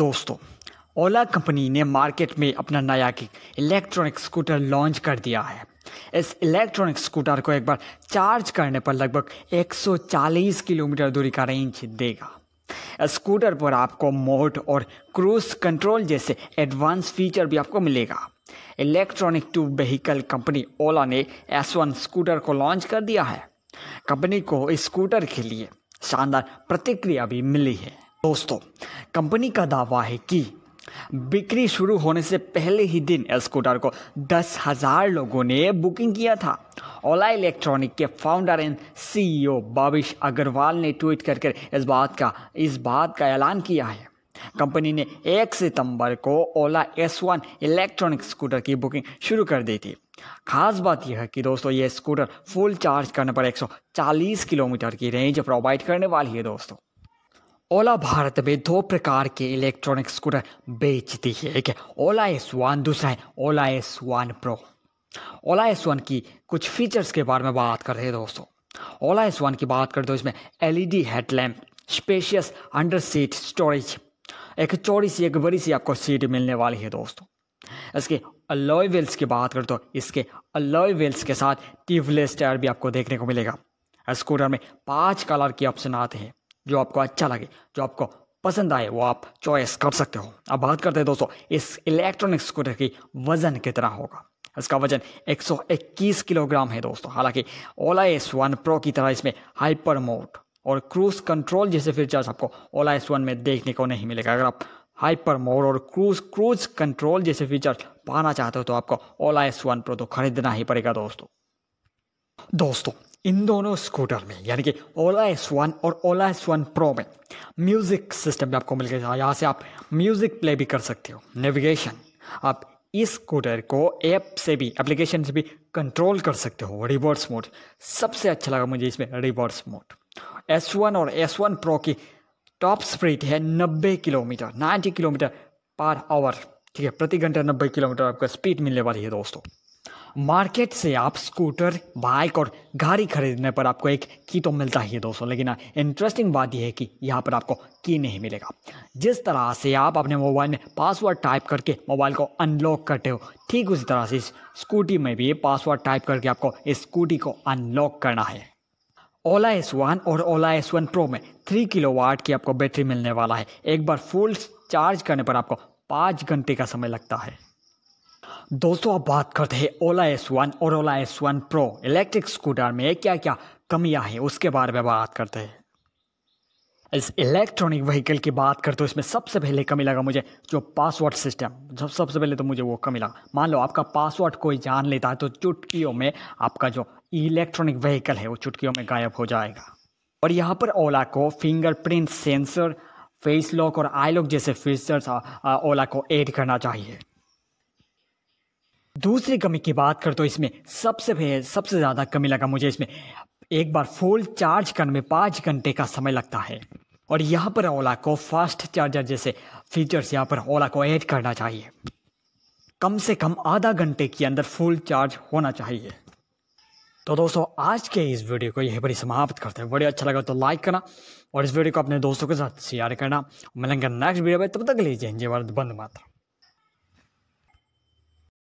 दोस्तों ओला कंपनी ने मार्केट में अपना नया की इलेक्ट्रॉनिक स्कूटर लॉन्च कर दिया है इस इलेक्ट्रॉनिक स्कूटर को एक बार चार्ज करने पर लगभग 140 किलोमीटर दूरी का रेंज देगा स्कूटर पर आपको मोड और क्रूज कंट्रोल जैसे एडवांस फीचर भी आपको मिलेगा electronic two vehicle company Ola ने एस वन स्कूटर को लॉन्च कर दिया है कंपनी को इस स्कूटर के लिए शानदार प्रतिक्रिया भी मिली है दोस्तों कंपनी का दावा है कि बिक्री शुरू होने से पहले ही दिन स्कूटर को दस हजार लोगों ने बुकिंग किया था ओला इलेक्ट्रॉनिक के founder and CEO Bhavish Aggarwal ने ट्वीट करके इस बात का इस बात का ऐलान किया है कंपनी ने 1 सितंबर को Ola S one electronic scooter की बुकिंग शुरू कर दी थी खास बात यह है कि दोस्तों ये स्कूटर फुल चार्ज करने पर 140 किलोमीटर की रेंज प्रोवाइड करने वाली है दोस्तों ओला भारत में दो प्रकार के इलेक्ट्रॉनिक स्कूटर बेचती है एक ओला एस वन दूसरा है Ola S one pro Ola S one की कुछ फीचर्स के बारे में बात कर रहे हैं दोस्तों ओला एस वन की बात कर दो तो इसमें LED headlamp spacious under seat storage एक चौड़ी सी एक बड़ी सी आपको सीट मिलने वाली है दोस्तों इसके अलॉय व्हील्स की बात कर दो तो इसके अलॉय व्हील्स के साथ ट्यूबलेस टायर भी आपको देखने को मिलेगा स्कूटर में पाँच कलर के ऑप्शन आते हैं जो आपको अच्छा लगे जो आपको पसंद आए वो आप चॉइस कर सकते हो अब बात करते हैं दोस्तों इस इलेक्ट्रॉनिक स्कूटर की वज़न कितना होगा इसका वजन 121 किलोग्राम है दोस्तों हालांकि ओला एस वन प्रो की तरह इसमें हाइपर मोड और क्रूज कंट्रोल जैसे फीचर्स आपको ओला एस वन में देखने को नहीं मिलेगा अगर आप हाइपर मोड और क्रूज क्रूज कंट्रोल जैसे फीचर्स पाना चाहते हो तो आपको ओला एस वन प्रो तो खरीदना ही पड़ेगा दोस्तों दोस्तों इन दोनों स्कूटर में यानी कि ओला एस वन और ओला एस वन प्रो में म्यूज़िक सिस्टम भी आपको मिल गया यहाँ से आप म्यूज़िक प्ले भी कर सकते हो नेविगेशन आप इस स्कूटर को ऐप से भी एप्लीकेशन से भी कंट्रोल कर सकते हो रिवर्स मोड सबसे अच्छा लगा मुझे इसमें रिवर्स मोड एस वन और एस वन प्रो की टॉप स्पीड है नब्बे kilometre ninety kilometre per hour ठीक है प्रति घंटे नब्बे किलोमीटर आपका स्पीड मिलने वाली है दोस्तों मार्केट से आप स्कूटर बाइक और गाड़ी खरीदने पर आपको एक की तो मिलता ही है दोस्तों लेकिन इंटरेस्टिंग हाँ, बात यह है कि यहाँ पर आपको की नहीं मिलेगा जिस तरह से आप अपने मोबाइल में पासवर्ड टाइप करके मोबाइल को अनलॉक करते हो ठीक उसी तरह से स्कूटी में भी पासवर्ड टाइप करके आपको इस स्कूटी को अनलॉक करना है ओला एस वन और ओला एस वन प्रो में थ्री किलो वाट की आपको बैटरी मिलने वाला है एक बार फुल चार्ज करने पर आपको पाँच घंटे का समय लगता है दोस्तों अब बात करते हैं ओला एस वन और Ola S one pro electric scooter में क्या क्या कमियां हैं उसके बारे में बात करते हैं इस इलेक्ट्रॉनिक व्हीकल की बात करते हो इसमें सबसे पहले कमी लगा मुझे जो पासवर्ड सिस्टम जब सबसे पहले तो मुझे वो कमी लगा मान लो आपका पासवर्ड कोई जान लेता है तो चुटकियों में आपका जो इलेक्ट्रॉनिक व्हीकल है वो चुटकियों में गायब हो जाएगा और यहाँ पर ओला को फिंगरप्रिंट सेंसर फेस लॉक और आई लॉक जैसे फीचर्स ओला को ऐड करना चाहिए दूसरी कमी की बात कर तो इसमें सबसे सबसे ज़्यादा कमी लगा मुझे इसमें एक बार फुल चार्ज करने में पाँच घंटे का समय लगता है और यहाँ पर ओला को फास्ट चार्जर जैसे फीचर्स यहाँ पर ओला को ऐड करना चाहिए कम से कम आधा घंटे के अंदर फुल चार्ज होना चाहिए तो दोस्तों आज के इस वीडियो को यही पर समाप्त करते हैं वीडियो अच्छा लगा तो लाइक करना और इस वीडियो को अपने दोस्तों के साथ शेयर करना मिलेंगे नेक्स्ट वीडियो में तब तक लीजिए जय भारत बंद मात्रा